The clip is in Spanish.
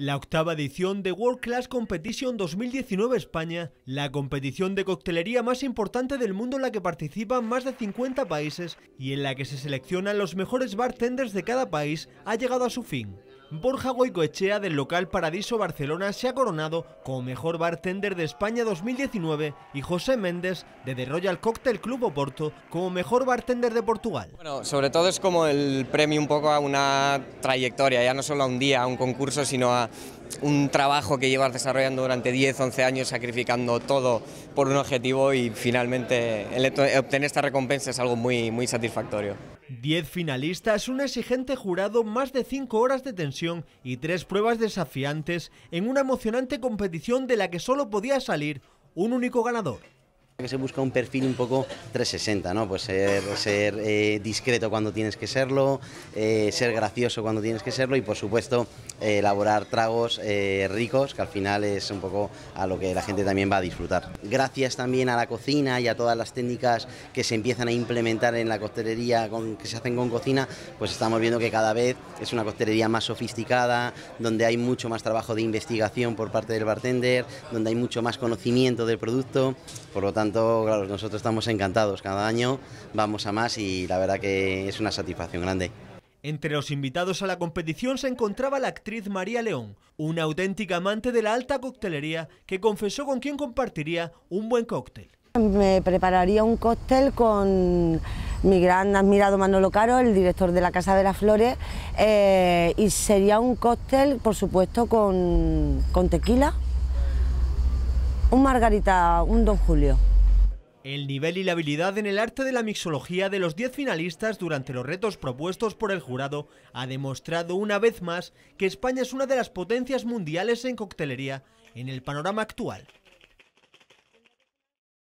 La octava edición de World Class Competition 2019 España, la competición de coctelería más importante del mundo en la que participan más de 50 países y en la que se seleccionan los mejores bartenders de cada país, ha llegado a su fin. Borja Goicoechea del local Paradiso Barcelona se ha coronado como mejor bartender de España 2019 y José Méndez de The Royal Cocktail Club Oporto como mejor bartender de Portugal. Bueno, sobre todo es como el premio un poco a una trayectoria, ya no solo a un día, a un concurso, sino a un trabajo que llevas desarrollando durante 10, 11 años, sacrificando todo por un objetivo y finalmente obtener esta recompensa es algo muy, muy satisfactorio. 10 finalistas, un exigente jurado, más de 5 horas de tensión y tres pruebas desafiantes en una emocionante competición de la que solo podía salir un único ganador que se busca un perfil un poco 360, ¿no? Pues ser, eh, discreto cuando tienes que serlo, eh, ser gracioso cuando tienes que serlo y por supuesto eh, elaborar tragos ricos, que al final es un poco a lo que la gente también va a disfrutar. Gracias también a la cocina y a todas las técnicas que se empiezan a implementar en la costelería con, que se hacen con cocina, pues estamos viendo que cada vez es una costelería más sofisticada, donde hay mucho más trabajo de investigación por parte del bartender, donde hay mucho más conocimiento del producto, por lo tanto nosotros estamos encantados. Cada año vamos a más y la verdad que es una satisfacción grande. Entre los invitados a la competición se encontraba la actriz María León, una auténtica amante de la alta coctelería que confesó con quien compartiría un buen cóctel. Me prepararía un cóctel con mi gran admirado Manolo Caro, el director de la Casa de las Flores, eh, y sería un cóctel, por supuesto, con, con tequila, un margarita, un Don Julio. El nivel y la habilidad en el arte de la mixología de los 10 finalistas durante los retos propuestos por el jurado ha demostrado una vez más que España es una de las potencias mundiales en coctelería en el panorama actual.